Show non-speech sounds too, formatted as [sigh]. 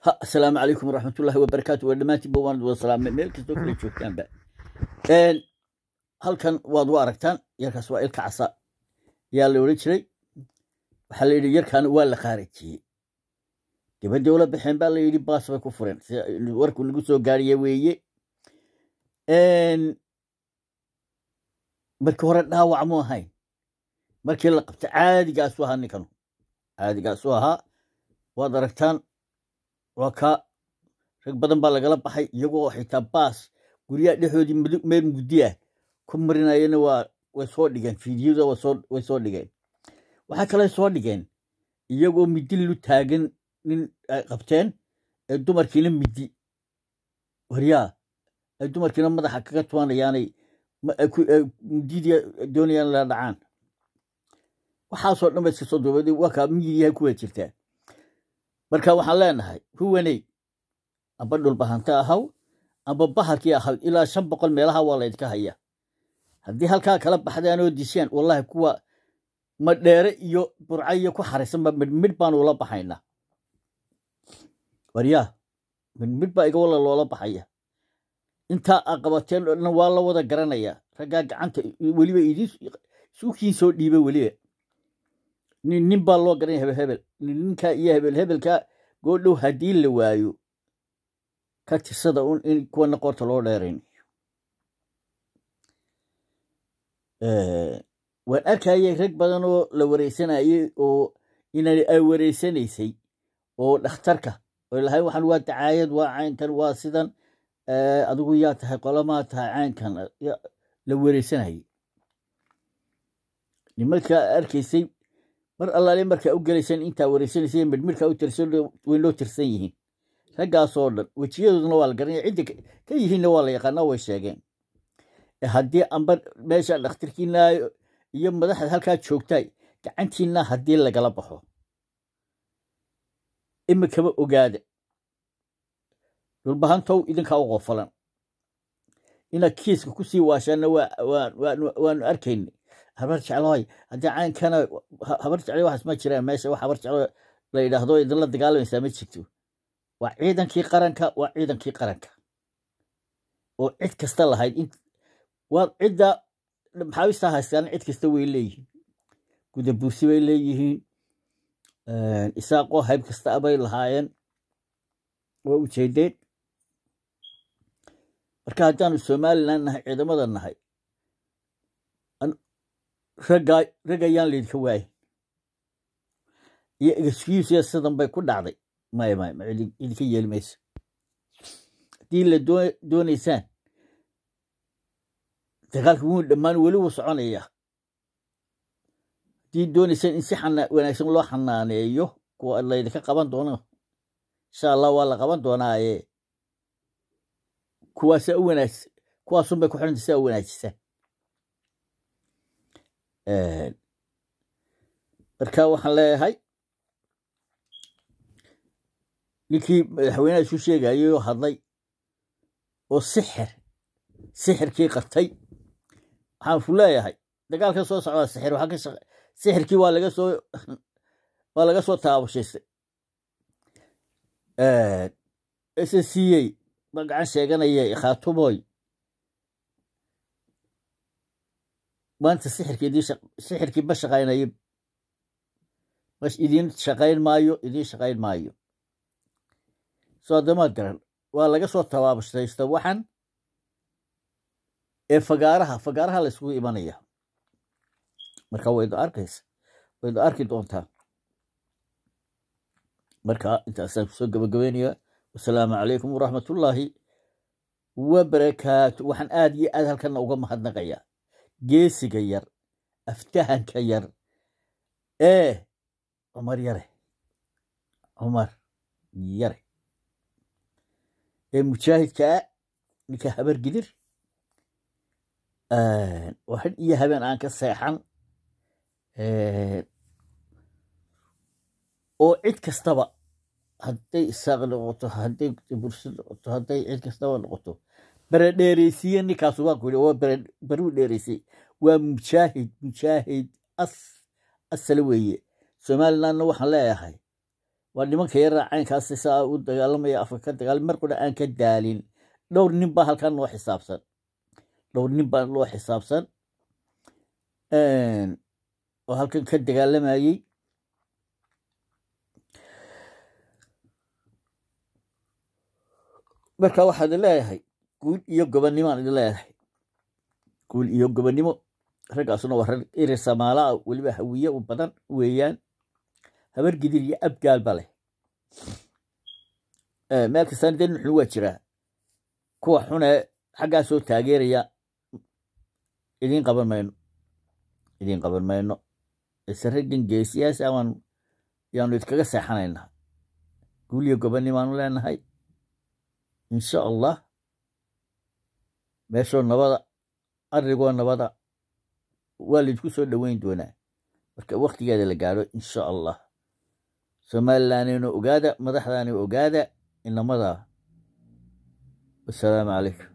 ha asalaamu calaykum waraxmatullahi wabarakaatu waa dhammaantiinba waan wada salaamay meel kastoo kala joogtaanba halkan waad u aragtaan yarkaas waa ilka casa yaa la odhan jiray waxaa la yidhi yarkaana waa la qaarajiyey dibadda ula baxeen baa la yidhi baas bay ku fureen si warku lagu soo gaariya weeye markii hore dhaawac mu ahayn markii la qabta caadigaasu ahaa ninkanu caadigaasu ahaa waad aragtaan waa kaa rag badan baa lagala baxay iyagoo xitaa baas guryaha dhexoodii meel mugdi ah ku marinayana waa way soo dhigeen fiidyada way soo dhigeen waxaa kale soo dhigeen iyagoo middi lu taagan nin ay qabteen ee dumarkiina middi waryaa ay dumarkiina madaxa kaga tuwanayaanay mididii doonayaan la dhacaan waxaasoo dhan ba iska soo duubad waa kaa miyid yahay kuwaa jirtaa marka waxaan leenahay huwaney amba dhulbahanta ahaw amba baharkii ahaw ilaa shan boqol meelaha waa laydka haya haddii halkaa kala baxdaan oo dishaan wallahi kuwa madheere iyo burcayo ku xaraysanba midmidh baan ula baxaynaa waryaa midmidh baa iga walla loola baxaya intaa aa qabateen oo dhan waa la wada garanayaa raggaa gacanta weliba isu kiin soo dhiiba weliba nin nin baa loo garan hebel hebel ninka iyo hebel hebelka goodhow haddii la waayo ka tirsada in kuwana qoorta loo dheerayn waan arkayay rag badan oo la wareysanayey oo inaan ay wareysanaysay oo dhakhtarka oy lahay waxaan waa dacaayad waa caynkan waa sidan adigu yaa tahay qolamaa tahay caynkan la wareysanayey nimanka arkaysay mar allaale markaa u gelaysaan intaa wareysanaysay midhmidhkaa u tirsan way noo tirsan yihiin raggaasoo dhan wejiyadoodna waa la garanaya cidda ka yihiinna waa la yaqaana way sheegeen e haddii amba meesha dhakhtarkiina iyo madaxda halkaa joogtaay gacantiina haddii lagala baxo imikaba ogaada dhulbahantow idinkaa u qofalan inaad kiiska ku sii waashaanna waanu arkaynay habar jeclooy haddii caynkana habar jeclo waxaas ma jiraan meesha wax habar jeclo la yidhaahdo idinla dagaalamaysaa ma jirto waa ciidankii qaranka waa ciidankii qaranka oo cid kasta lahayd waad cidda maxaawistaa haystaan cid kasta way leeyihiin gudabuusi bay leeyihiin isaaqoo hayb kasta abay lahaayeen waa ujeedeen marka haddaanu somalilan nahay ciidamada nahay raggaa rag ayaan laydinka waaye iyo excuse sidan bay ku dhacday maya maya idinka yeeli mayso haddii la doonaysaan dagaalka wuu dhammaan weli wuu soconaya haddii doonaysaan in si wanaagsan loo xanaaneeyo kuwa laydinka qaban doono insha allah waa la qaban doonaaye kuwaasaa u wanaagsan kuwaasunbay ku xirantay saa u wanaajisaan marka waxaan leeyahay ninkii madaxweyneha isu sheegayo hadlay oo sixir sixirkii qartay waxaan ku leeyahay dagaalka soo socdaa sixir sixirkii waa laga soo [laughs] waa laga soo taabashaystay s n c a ma gacan sheeganaya ikhaatumoy maanta sixirkii ma shaqaynay bas idin shaqayn maayo idiin shaqayn maayo soo addamaad garan waa laga soo tabaabshtaysta waxan ee fagaaraha fagaaraha laysugu imanaya marka waydu arkaysa waydu arki doontaa marka intaasaan kusoo gabagabeynaya wasalaamu calaykum waraxmatullaahi wa barakaatu waxaan aad iyo aad halkana uga mahadnaqayaa geesiga yar aftahanka yar ee cumar yare cumar yare ee mujaahidkaa ah, ninka habar gidir oo iyo habeen aan ka seexan oo cid kastaba hadday isaaq noqoto hadday bursid noqoto hadday cid kastaba noqoto baradheereysiiye ninkaas waan ku yidhi baruu dheereysay waa mujaahid mujaahid as asale weeye somalilandna waxaan leeyahay waa nimanka yara caynkaasi saa u dagaalamaya afka ka dagaalama mar qudha aan ka daalin dhowr nin baa halkan loo xisaabsan dhowr nin baa loo xisaabsan oo halkan ka dagaalamayey marka waxaad leeyahay guul iyo gobanimaan idin leedahay guul iyo gobannimo raggaasuna waa rag irisamaalaah weliba hawiye u badan weeyaan habar gidir iyo abjaalba leh eh, meelkastaani dee nuxun waa jiraa kuwa xunee xaggaasoo taageeraya idiin qaban mayno idiin qaban mayno ise raggan geesiyaas amaan ah yaanu idkaga seexanaynaa guul iyo gobanimaanu leenahay insha allah meeshoo nabada arrigoo nabada waa laydku soo dhoweyn doonaa marka wakhtigeeda la gaadho insha allah somalilanayno ogaada madaxdaana ogaada inamadaa wasalaamu calaykum